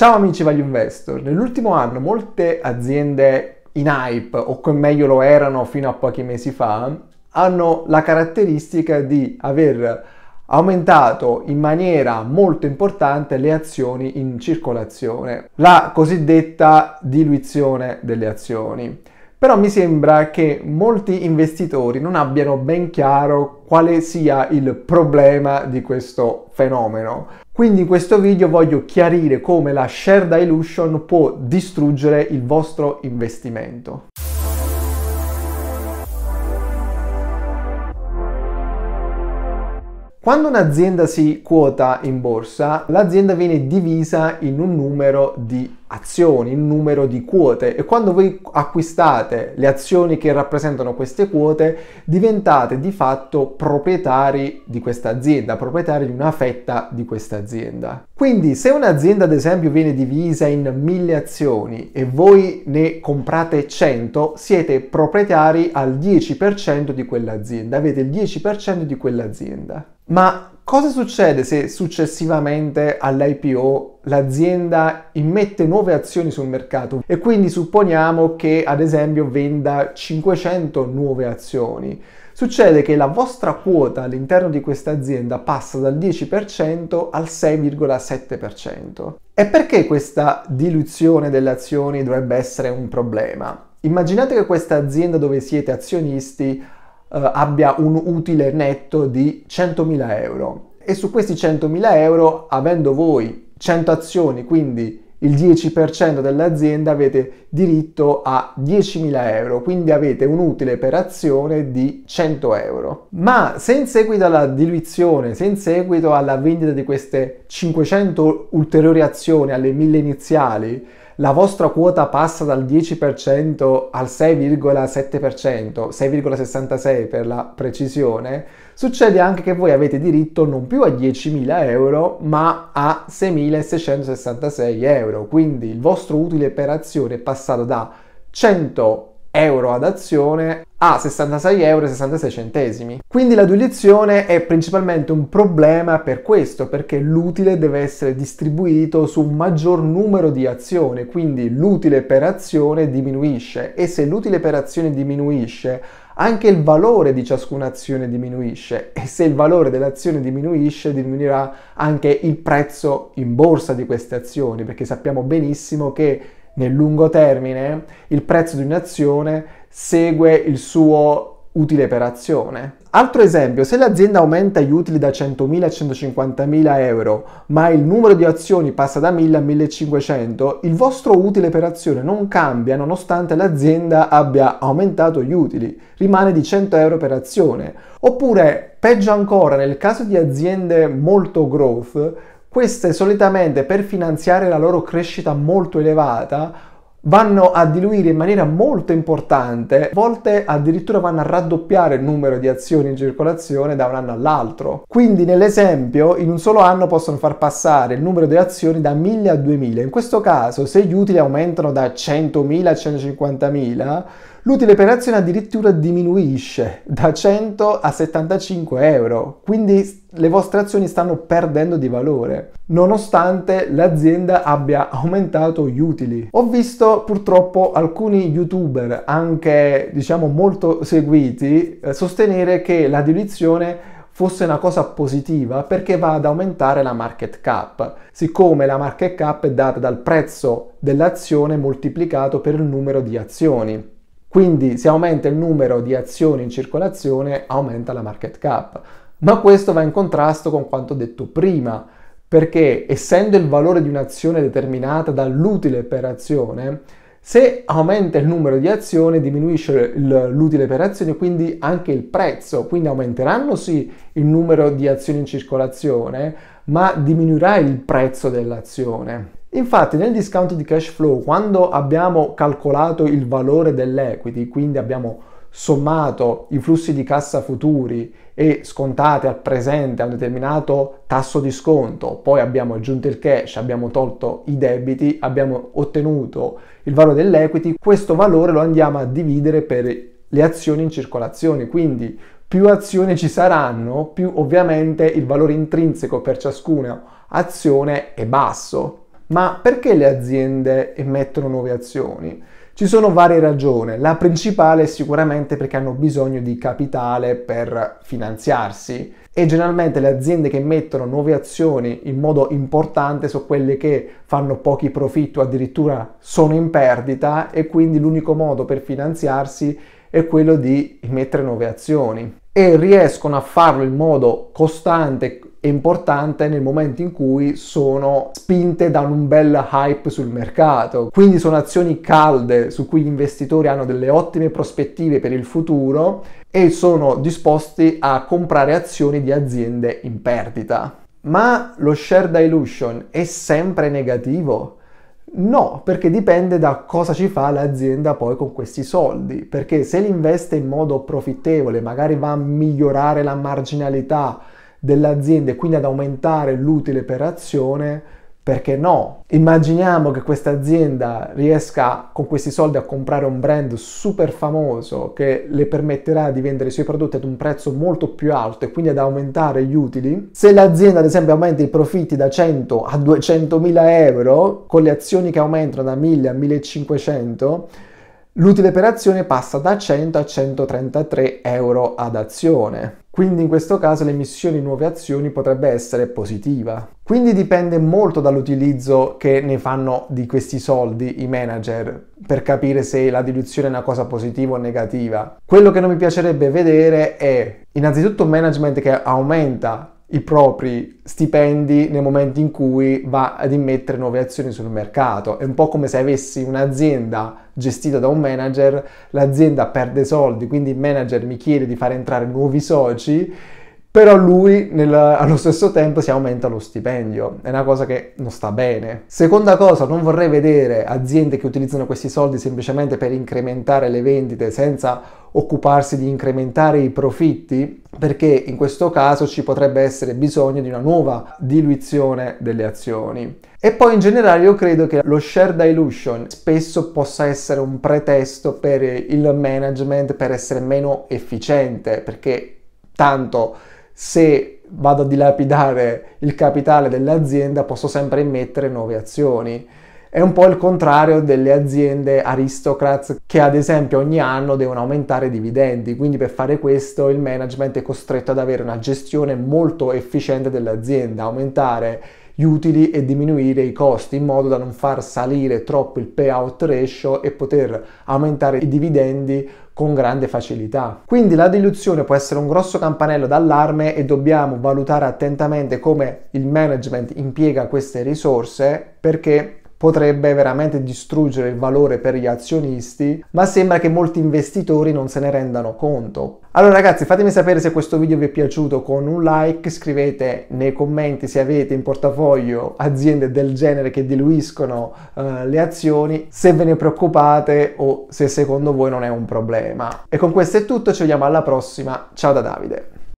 Ciao amici Value Investor, nell'ultimo anno molte aziende in hype, o come meglio lo erano fino a pochi mesi fa, hanno la caratteristica di aver aumentato in maniera molto importante le azioni in circolazione, la cosiddetta diluizione delle azioni. Però mi sembra che molti investitori non abbiano ben chiaro quale sia il problema di questo fenomeno. Quindi in questo video voglio chiarire come la share dilution può distruggere il vostro investimento. Quando un'azienda si quota in borsa, l'azienda viene divisa in un numero di azioni, un numero di quote e quando voi acquistate le azioni che rappresentano queste quote, diventate di fatto proprietari di questa azienda, proprietari di una fetta di questa azienda. Quindi se un'azienda ad esempio viene divisa in mille azioni e voi ne comprate 100, siete proprietari al 10% di quell'azienda, avete il 10% di quell'azienda. Ma cosa succede se successivamente all'IPO l'azienda immette nuove azioni sul mercato e quindi supponiamo che ad esempio venda 500 nuove azioni? Succede che la vostra quota all'interno di questa azienda passa dal 10% al 6,7%. E perché questa diluzione delle azioni dovrebbe essere un problema? Immaginate che questa azienda dove siete azionisti eh, abbia un utile netto di 100.000 euro e su questi 100.000 euro avendo voi 100 azioni quindi il 10% dell'azienda avete diritto a 10.000 euro, quindi avete un utile per azione di 100 euro. Ma se in seguito alla diluizione, se in seguito alla vendita di queste 500 ulteriori azioni alle 1000 iniziali, la vostra quota passa dal 10% al 6,7%, 6,66 per la precisione, succede anche che voi avete diritto non più a 10.000 euro ma a 6.666 euro, quindi il vostro utile per azione è passato da 100 euro ad azione a 66,66 euro. Quindi la diluizione è principalmente un problema per questo, perché l'utile deve essere distribuito su un maggior numero di azioni, quindi l'utile per azione diminuisce e se l'utile per azione diminuisce anche il valore di ciascuna azione diminuisce e se il valore dell'azione diminuisce diminuirà anche il prezzo in borsa di queste azioni perché sappiamo benissimo che nel lungo termine il prezzo di un'azione segue il suo utile per azione. Altro esempio, se l'azienda aumenta gli utili da 100.000 a 150.000 euro, ma il numero di azioni passa da 1.000 a 1.500, il vostro utile per azione non cambia nonostante l'azienda abbia aumentato gli utili, rimane di 100 euro per azione. Oppure, peggio ancora, nel caso di aziende molto growth, queste solitamente per finanziare la loro crescita molto elevata vanno a diluire in maniera molto importante, a volte addirittura vanno a raddoppiare il numero di azioni in circolazione da un anno all'altro. Quindi nell'esempio in un solo anno possono far passare il numero di azioni da 1000 a 2000. In questo caso se gli utili aumentano da 100.000 a 150.000, L'utile per azione addirittura diminuisce da 100 a 75 euro, quindi le vostre azioni stanno perdendo di valore, nonostante l'azienda abbia aumentato gli utili. Ho visto purtroppo alcuni youtuber, anche diciamo molto seguiti, eh, sostenere che la diluizione fosse una cosa positiva perché va ad aumentare la market cap, siccome la market cap è data dal prezzo dell'azione moltiplicato per il numero di azioni. Quindi se aumenta il numero di azioni in circolazione aumenta la market cap. Ma questo va in contrasto con quanto detto prima, perché essendo il valore di un'azione determinata dall'utile per azione, se aumenta il numero di azioni diminuisce l'utile per azione, quindi anche il prezzo, quindi aumenteranno sì il numero di azioni in circolazione, ma diminuirà il prezzo dell'azione. Infatti nel discount di cash flow, quando abbiamo calcolato il valore dell'equity, quindi abbiamo sommato i flussi di cassa futuri e scontati al presente a un determinato tasso di sconto, poi abbiamo aggiunto il cash, abbiamo tolto i debiti, abbiamo ottenuto il valore dell'equity, questo valore lo andiamo a dividere per le azioni in circolazione, quindi più azioni ci saranno, più ovviamente il valore intrinseco per ciascuna azione è basso, ma perché le aziende emettono nuove azioni? Ci sono varie ragioni, la principale è sicuramente perché hanno bisogno di capitale per finanziarsi e generalmente le aziende che emettono nuove azioni in modo importante sono quelle che fanno pochi profitti o addirittura sono in perdita e quindi l'unico modo per finanziarsi è quello di emettere nuove azioni e riescono a farlo in modo costante importante nel momento in cui sono spinte da un bel hype sul mercato. Quindi sono azioni calde su cui gli investitori hanno delle ottime prospettive per il futuro e sono disposti a comprare azioni di aziende in perdita. Ma lo share dilution è sempre negativo? No, perché dipende da cosa ci fa l'azienda poi con questi soldi, perché se li investe in modo profittevole, magari va a migliorare la marginalità, dell'azienda e quindi ad aumentare l'utile per azione, perché no? Immaginiamo che questa azienda riesca con questi soldi a comprare un brand super famoso che le permetterà di vendere i suoi prodotti ad un prezzo molto più alto e quindi ad aumentare gli utili. Se l'azienda ad esempio aumenta i profitti da 100 a 200 mila euro con le azioni che aumentano da 1000 a 1500, l'utile per azione passa da 100 a 133 euro ad azione. Quindi in questo caso l'emissione di nuove azioni potrebbe essere positiva. Quindi dipende molto dall'utilizzo che ne fanno di questi soldi i manager per capire se la diluzione è una cosa positiva o negativa. Quello che non mi piacerebbe vedere è innanzitutto un management che aumenta i propri stipendi nel momento in cui va ad immettere nuove azioni sul mercato. È un po' come se avessi un'azienda gestita da un manager, l'azienda perde soldi, quindi il manager mi chiede di far entrare nuovi soci, però lui nel, allo stesso tempo si aumenta lo stipendio. È una cosa che non sta bene. Seconda cosa, non vorrei vedere aziende che utilizzano questi soldi semplicemente per incrementare le vendite senza occuparsi di incrementare i profitti perché in questo caso ci potrebbe essere bisogno di una nuova diluizione delle azioni. E poi in generale io credo che lo share dilution spesso possa essere un pretesto per il management per essere meno efficiente perché tanto se vado a dilapidare il capitale dell'azienda posso sempre immettere nuove azioni. È un po' il contrario delle aziende aristocrats che ad esempio ogni anno devono aumentare i dividendi, quindi per fare questo il management è costretto ad avere una gestione molto efficiente dell'azienda, aumentare gli utili e diminuire i costi in modo da non far salire troppo il payout ratio e poter aumentare i dividendi con grande facilità. Quindi la diluzione può essere un grosso campanello d'allarme e dobbiamo valutare attentamente come il management impiega queste risorse perché potrebbe veramente distruggere il valore per gli azionisti, ma sembra che molti investitori non se ne rendano conto. Allora ragazzi fatemi sapere se questo video vi è piaciuto con un like, scrivete nei commenti se avete in portafoglio aziende del genere che diluiscono eh, le azioni, se ve ne preoccupate o se secondo voi non è un problema. E con questo è tutto, ci vediamo alla prossima, ciao da Davide.